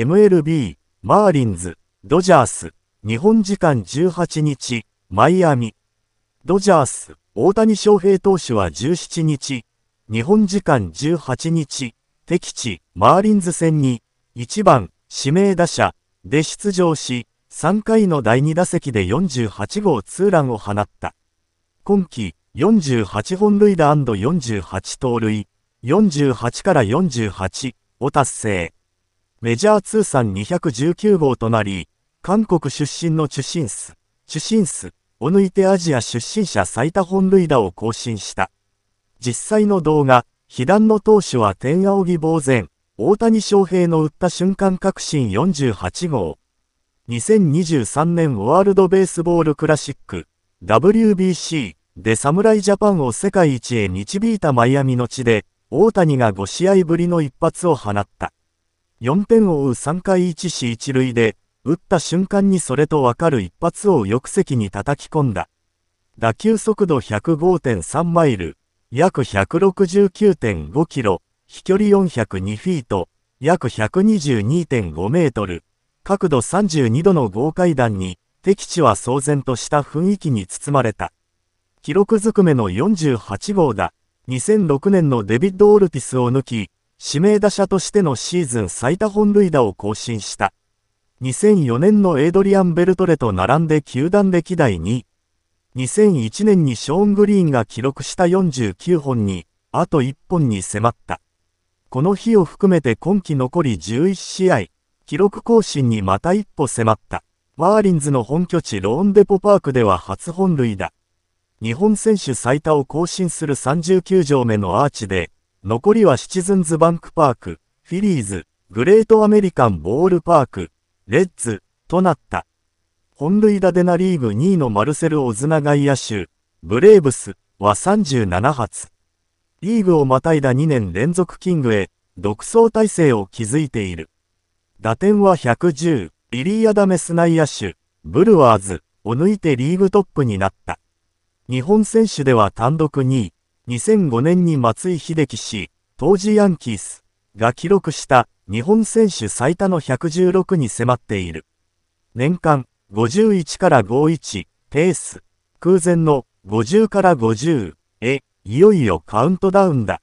MLB、マーリンズ、ドジャース、日本時間18日、マイアミ。ドジャース、大谷翔平投手は17日、日本時間18日、敵地、マーリンズ戦に、1番、指名打者、で出場し、3回の第2打席で48号ツーランを放った。今季、48本塁打 &48 盗塁、48から48を達成。メジャー通算219号となり、韓国出身のチュシンス、チュシンスを抜いてアジア出身者最多本塁打を更新した。実際の動画、被弾の投手は天仰ぎ呆然、大谷翔平の打った瞬間確信48号。2023年ワールドベースボールクラシック WBC で侍ジャパンを世界一へ導いたマイアミの地で大谷が5試合ぶりの一発を放った。4点を追う3回1死1塁で、打った瞬間にそれとわかる一発を翼石に叩き込んだ。打球速度105.3マイル、約169.5キロ、飛距離402フィート、約122.5メートル、角度32度の豪快弾に、敵地は騒然とした雰囲気に包まれた。記録ずくめの48号だ。2006年のデビッド・オルティスを抜き、指名打者としてのシーズン最多本塁打を更新した。2004年のエイドリアン・ベルトレと並んで球団歴代2位。2001年にショーン・グリーンが記録した49本に、あと1本に迫った。この日を含めて今季残り11試合、記録更新にまた一歩迫った。ワーリンズの本拠地ローンデポパークでは初本塁打。日本選手最多を更新する3 9条目のアーチで、残りはシチズンズバンクパーク、フィリーズ、グレートアメリカンボールパーク、レッズ、となった。本塁打でナリーグ2位のマルセル・オズナ外野手、ブレーブスは37発。リーグをまたいだ2年連続キングへ、独走体制を築いている。打点は110、イリーアダメス内野手、ブルワーズを抜いてリーグトップになった。日本選手では単独2位、2005年に松井秀喜氏、当時ヤンキースが記録した日本選手最多の116に迫っている。年間51から51ペース空前の50から50へいよいよカウントダウンだ。